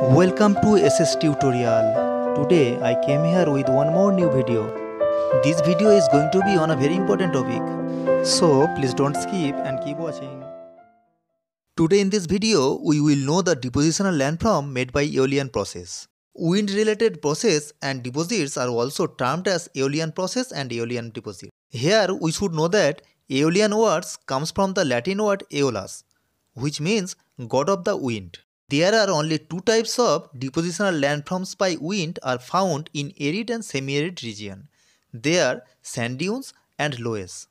Welcome to SS tutorial. Today I came here with one more new video. This video is going to be on a very important topic. So please don't skip and keep watching. Today in this video we will know the depositional landform made by Aeolian process. Wind related process and deposits are also termed as Aeolian process and Aeolian deposit. Here we should know that Aeolian words comes from the Latin word aeolus which means god of the wind. There are only two types of depositional landforms by wind are found in arid and semi-arid region. They are sand dunes and loess.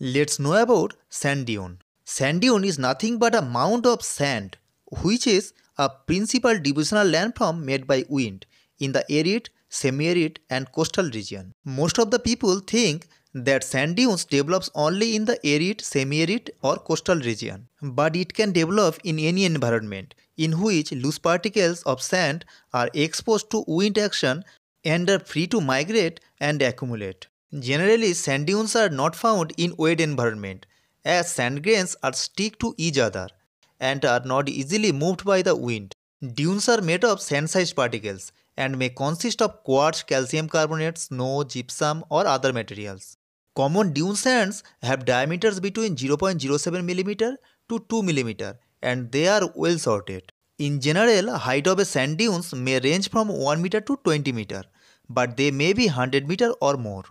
Let's know about sand dune. Sand dune is nothing but a mound of sand which is a principal depositional landform made by wind in the arid, semi-arid and coastal region. Most of the people think that sand dunes develops only in the arid, semi-arid or coastal region, but it can develop in any environment in which loose particles of sand are exposed to wind action and are free to migrate and accumulate. Generally, sand dunes are not found in wet environment as sand grains are stick to each other and are not easily moved by the wind. Dunes are made of sand-sized particles and may consist of quartz, calcium carbonate, snow, gypsum or other materials. Common dune sands have diameters between 0.07 mm to 2 mm and they are well sorted. In general, height of a sand dunes may range from 1 meter to 20 meter, but they may be 100 meter or more.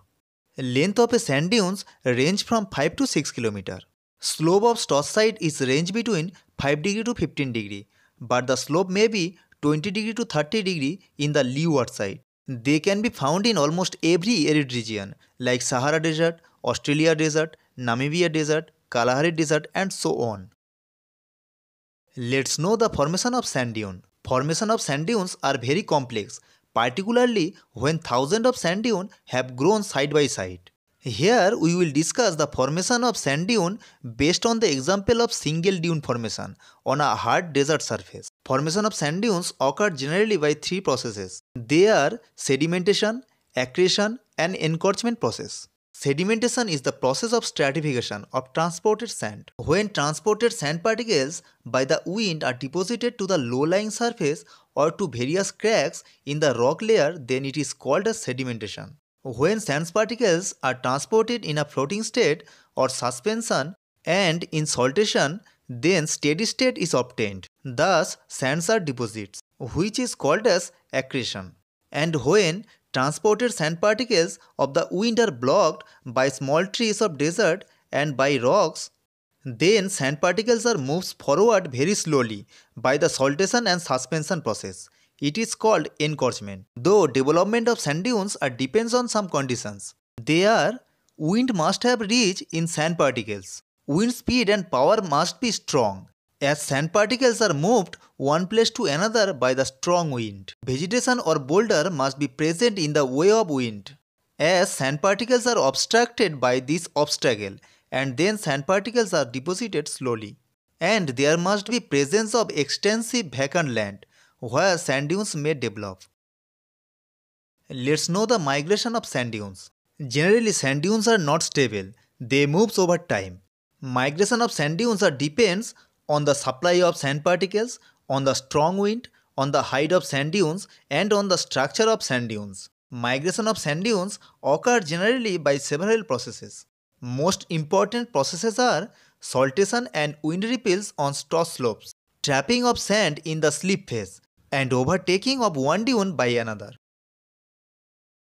Length of a sand dunes range from 5 to 6 kilometer. Slope of stoss side is range between 5 degree to 15 degree, but the slope may be 20 degree to 30 degree in the leeward side. They can be found in almost every arid region like Sahara Desert, Australia Desert, Namibia Desert, Kalahari Desert and so on. Let's know the formation of sand dune. Formation of sand dunes are very complex, particularly when thousands of sand dunes have grown side by side. Here we will discuss the formation of sand dune based on the example of single dune formation on a hard desert surface. Formation of sand dunes occur generally by three processes. They are sedimentation, accretion and encroachment process. Sedimentation is the process of stratification of transported sand. When transported sand particles by the wind are deposited to the low-lying surface or to various cracks in the rock layer then it is called as sedimentation. When sand particles are transported in a floating state or suspension and in saltation, then steady state is obtained. Thus, sands are deposits, which is called as accretion. And when transported sand particles of the wind are blocked by small trees of desert and by rocks, then sand particles are moved forward very slowly by the saltation and suspension process. It is called encroachment. Though development of sand dunes are uh, depends on some conditions. They are wind must have reach in sand particles. Wind speed and power must be strong. As sand particles are moved one place to another by the strong wind. Vegetation or boulder must be present in the way of wind. As sand particles are obstructed by this obstacle and then sand particles are deposited slowly. And there must be presence of extensive vacant land where sand dunes may develop. Let's know the migration of sand dunes. Generally, sand dunes are not stable, they move over time. Migration of sand dunes depends on the supply of sand particles, on the strong wind, on the height of sand dunes, and on the structure of sand dunes. Migration of sand dunes occur generally by several processes. Most important processes are saltation and wind ripples on straw slopes, trapping of sand in the slip phase, and overtaking of one dune by another.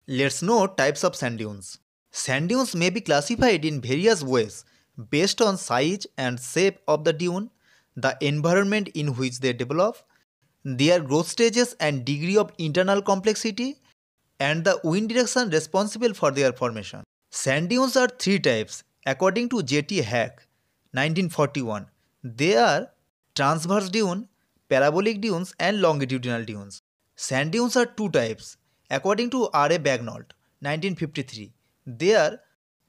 Let's know types of sand dunes. Sand dunes may be classified in various ways based on size and shape of the dune, the environment in which they develop, their growth stages and degree of internal complexity, and the wind direction responsible for their formation. Sand dunes are three types according to J.T. Hack, 1941. They are transverse dune, parabolic dunes and longitudinal dunes. Sand dunes are two types. According to R.A. Bagnold, 1953, they are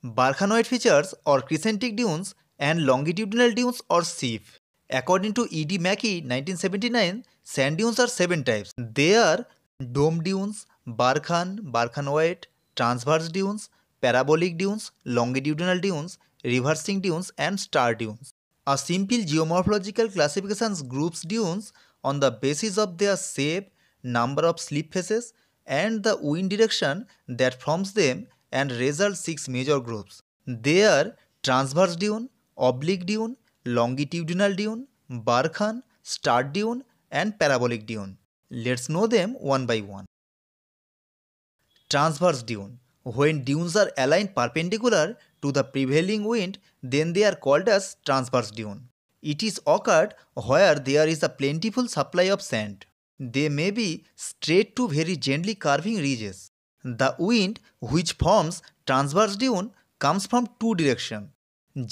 barkhanoid features or crescentic dunes and longitudinal dunes or sieve. According to E.D. Mackey, 1979, sand dunes are seven types. They are dome dunes, barkhan, barkhanoid, transverse dunes, parabolic dunes, longitudinal dunes, reversing dunes, and star dunes. A simple geomorphological classification groups dunes on the basis of their shape, number of slip faces and the wind direction that forms them and result six major groups. They are transverse dune, oblique dune, longitudinal dune, Barkhan, star dune and parabolic dune. Let's know them one by one. Transverse dune. When dunes are aligned perpendicular to the prevailing wind, then they are called as transverse dune. It is occurred where there is a plentiful supply of sand. They may be straight to very gently curving ridges. The wind which forms transverse dune comes from two directions,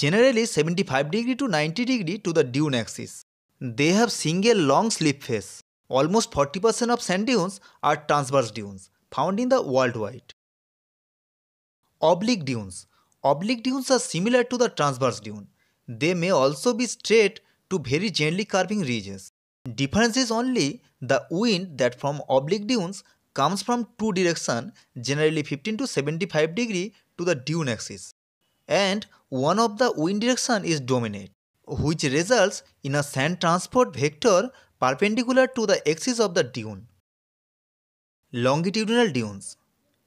generally 75 degree to 90 degree to the dune axis. They have single long slip face. Almost 40% of sand dunes are transverse dunes found in the worldwide. Oblique dunes Oblique dunes are similar to the transverse dune. They may also be straight to very gently curving ridges. Difference is only the wind that from oblique dunes comes from two directions, generally 15 to 75 degree to the dune axis. And one of the wind direction is dominant, which results in a sand transport vector perpendicular to the axis of the dune. Longitudinal dunes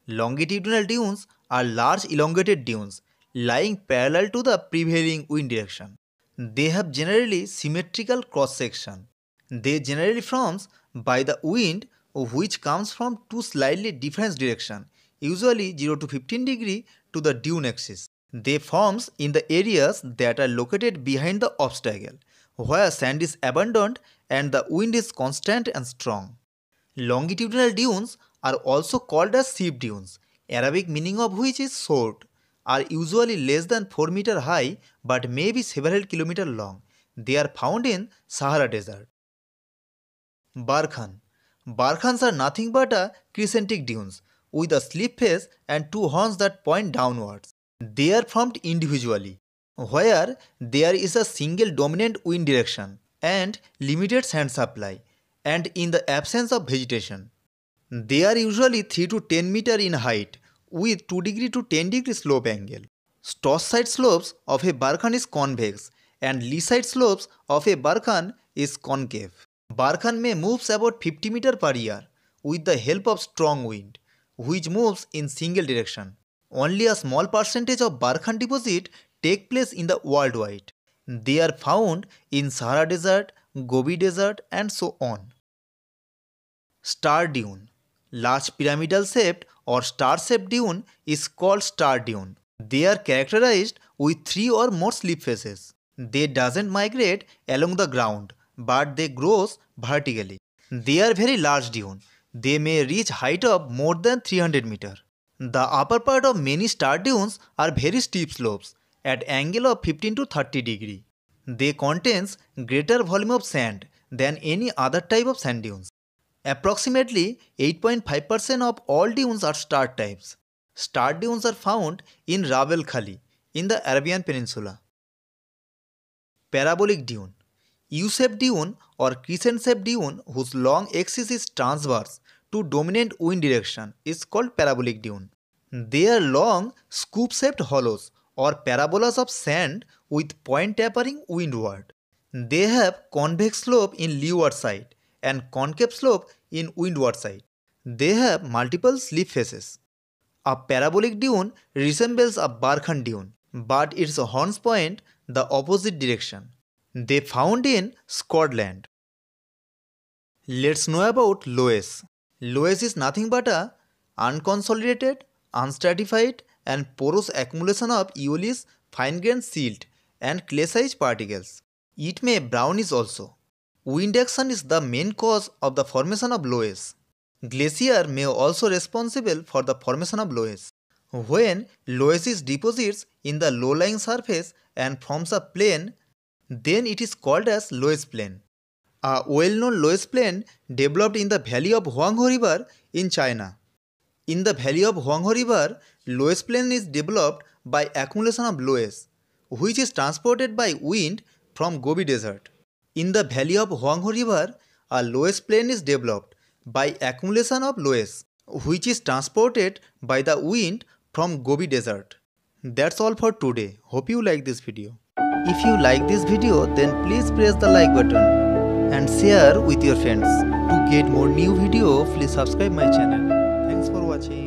Longitudinal dunes are large elongated dunes lying parallel to the prevailing wind direction. They have generally symmetrical cross section. They generally forms by the wind which comes from two slightly different direction, usually 0 to 15 degree to the dune axis. They forms in the areas that are located behind the obstacle, where sand is abundant and the wind is constant and strong. Longitudinal dunes are also called as sheep dunes, Arabic meaning of which is sword. are usually less than 4 meter high but may be several kilometer long. They are found in Sahara Desert. Barkhan Barkhans are nothing but a crescentic dunes with a slip face and two horns that point downwards. They are formed individually, where there is a single dominant wind direction and limited sand supply, and in the absence of vegetation. They are usually 3 to 10 meter in height with 2 degree to 10 degree slope angle. Stoss side slopes of a Barkhan is convex and Lee side slopes of a Barkhan is concave. Barkhan may moves about 50 meter per year with the help of strong wind, which moves in single direction. Only a small percentage of Barkhan deposit take place in the worldwide. They are found in Sahara Desert, Gobi Desert and so on. Star Dune, large pyramidal shaped or star-shaped dune is called star dune. They are characterized with three or more slip phases. They doesn't migrate along the ground, but they grows vertically. They are very large dune. They may reach height of more than 300 meter. The upper part of many star dunes are very steep slopes at angle of 15 to 30 degree. They contains greater volume of sand than any other type of sand dunes. Approximately 8.5% of all dunes are star types. Star dunes are found in Rabel Khali in the Arabian Peninsula. Parabolic dune. U-shaped dune or crescent-shaped dune whose long axis is transverse to dominant wind direction is called parabolic dune. They are long scoop-shaped hollows or parabolas of sand with point tapering windward. They have convex slope in leeward side and concave slope in windward side. They have multiple slip faces. A parabolic dune resembles a Barkhan dune, but its horns point the opposite direction. They found in Scotland. Let's know about Loess. Loess is nothing but a unconsolidated, unstratified and porous accumulation of eolian fine-grained silt and clay-sized particles. It may brownish also. Wind action is the main cause of the formation of loess. Glacier may also responsible for the formation of loess. When loess deposits in the low-lying surface and forms a plain, then it is called as loess plain. A well-known loess plain developed in the valley of Huanghe River in China. In the valley of Huanghe River, loess plain is developed by accumulation of loess, which is transported by wind from Gobi Desert. In the valley of Huangho River, a loess plain is developed by accumulation of loess, which is transported by the wind from Gobi Desert. That's all for today. Hope you like this video. If you like this video, then please press the like button and share with your friends. To get more new video, please subscribe my channel. Thanks for watching.